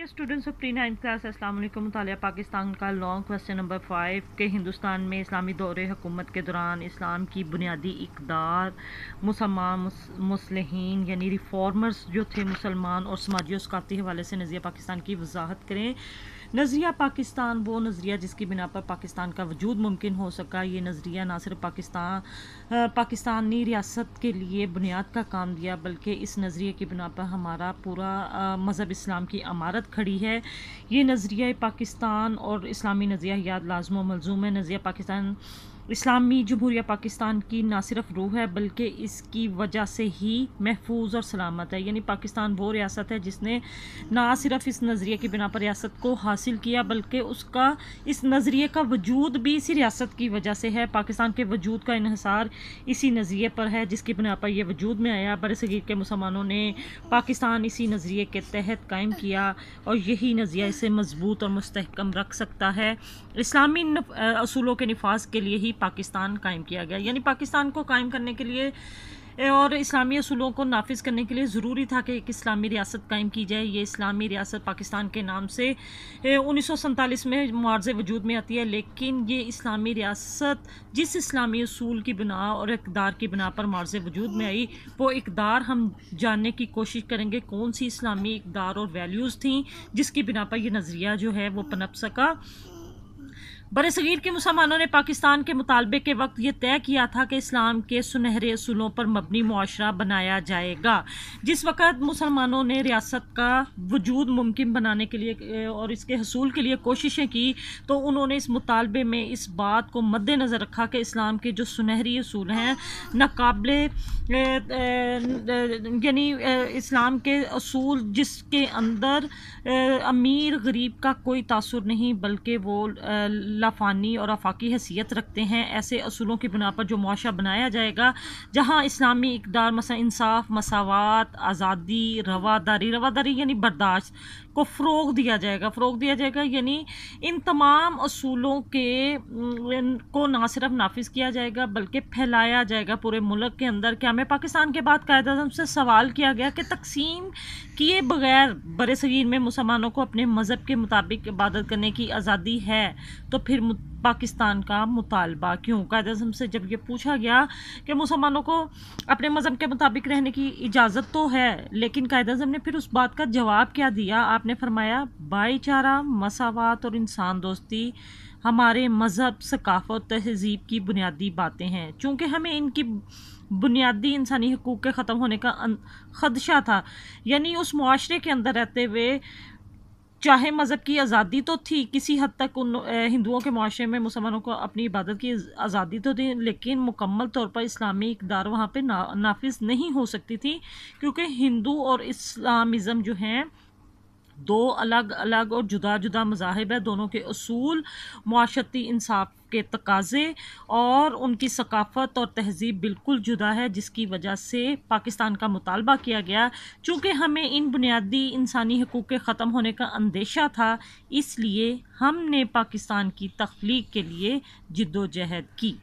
dear students of pre nine class वालेकुम मताल पाकिस्तान का लॉन्ग क्वेश्चन नंबर फाइव के हिंदुस्तान में इस्लामी दौरे हुकूमत के दौरान इस्लाम की बुनियादी इकदार मुसलमान मुसलहन यानी रिफॉर्मर्स जो थे मुसलमान और समाजी और सकाती हवाले से नज़रिया पाकिस्तान की वजाहत करें नज़रिया पाकिस्तान वो नज़रिया जिसकी बिना पर पाकिस्तान का वजूद मुमकिन हो सका ये नज़रिया ना सिर्फ पाकिस्तान पाकिस्तानी रियासत के लिए बुनियाद का काम दिया बल्कि इस नज़रिए की बिना पर हमारा पूरा मज़हब इस्लाम की अमारत खड़ी है ये नज़रिया पाकिस्तान और इस्लामी नज़रिया याद लाजमो मलजूम है नज़रिया पाकिस्तान इस्लामी जमहूरिया पाकिस्तान की ना सिर्फ रूह है बल्कि इसकी वजह से ही महफूज और सलामत है यानी पाकिस्तान वो रियासत है जिसने ना सिर्फ इस नज़रिए की बिना पर रियासत को हासिल किया बल्कि उसका इस नज़रिए का वजूद भी इसी रियासत की वजह से है पाकिस्तान के वजूद का इहसार इसी नज़रिए पर है जिसकी बिना पर यह वजूद में आया बरसगीर के मुसलमानों ने पाकिस्तान इसी नज़रिए के तहत कायम किया और यही नज़रिया इसे मजबूत और मस्तकम रख सकता है इस्लामी असूलों के नफाज के लिए ही पाकिस्तान कायम किया गया यानी पाकिस्तान को कायम करने के लिए और इस्लामी असूलों को नाफिज करने के लिए ज़रूरी था कि एक इस्लामी रियासत कायम की जाए ये इस्लामी रियासत पाकिस्तान के नाम से उन्नीस में मुआरज वजूद में आती है लेकिन ये इस्लामी रियासत जिस इस्लामी असूल की बिना और इकदार की बिना पर मुआरज वजूद में आई वो इकदार हम जानने की कोशिश करेंगे कौन सी इस्लामी इकदार और वैल्यूज़ थी जिसकी बिना पर यह नज़रिया जो है वो पनप सका बर सग़ीर के मुसलमानों ने पाकिस्तान के मुतालबे के वक्त ये तय किया था कि इस्लाम के सुनहरे असूलों पर मबनी माशरा बनाया जाएगा जिस वक्त मुसलमानों ने रियासत का वजूद मुमकिन बनाने के लिए और इसके हसूल के लिए कोशिशें की तो उन्होंने इस मुतालबे में इस बात को मद्दनज़र रखा कि इस्लाम के जो सुनहरी असूल हैं नाकबले यानी इस्लाम के असूल जिसके अंदर अमीर गरीब का कोई तासर नहीं बल्कि वो लाफानी और आफाकी हैसियत रखते हैं ऐसे असूलों की बुनियाद पर जो मुआशा बनाया जाएगा जहाँ इस्लामी इकदार मसा इंसाफ मसावत आज़ादी रवादारी रवादारी यानी बर्दाश्त को फ़रोग दिया जाएगा फ़रोग दिया जाएगा यानी इन तमाम असूलों के को ना सिर्फ नाफिज किया जाएगा बल्कि फैलाया जाएगा पूरे मुल्क के अंदर क्या हमें पाकिस्तान के बाद कायद अजम से सवाल किया गया कि तकसीम किए बगैर बर सगीर में मुसलमानों को अपने मज़हब के मुताबिक इबादत करने की आज़ादी है तो फिर पाकिस्तान का मुतालबा क्यों कायद अजम से जब ये पूछा गया कि मुसलमानों को अपने मज़हब के मुताबिक रहने की इजाज़त तो है लेकिन कायद अजम ने फिर उस बात का जवाब क्या दिया आपने फरमाया भाईचारा मसावत और इंसान दोस्ती हमारे मज़हब सकाफ़त तहजीब की बुनियादी बातें हैं चूँकि हमें इनकी बुनियादी इंसानी हकूक़ के ख़त्म होने का अं-, खदशा था यानी उस माशरे के अंदर रहते हुए चाहे मज़हब की आज़ादी तो थी किसी हद तक उन हिंदुओं के माशरे में मुसलमानों को अपनी इबादत की आज़ादी तो थी लेकिन मुकम्मल तौर पर इस्लामी इकदार वहाँ पर ना, नाफिज नहीं हो सकती थी क्योंकि हिंदू और इस्लामिज़म जो हैं दो अलग अलग और जुदा जुदा मजाहब है दोनों के असूल माशती इंसाफ के तकाजे और उनकी सकाफ़त और तहजीब बिल्कुल जुदा है जिसकी वजह से पाकिस्तान का मुतालबा किया गया चूँकि हमें इन बुनियादी इंसानी हकूक़ के ख़त्म होने का अंदेशा था इसलिए हमने पाकिस्तान की तख्लीक के लिए जद्दोजहद की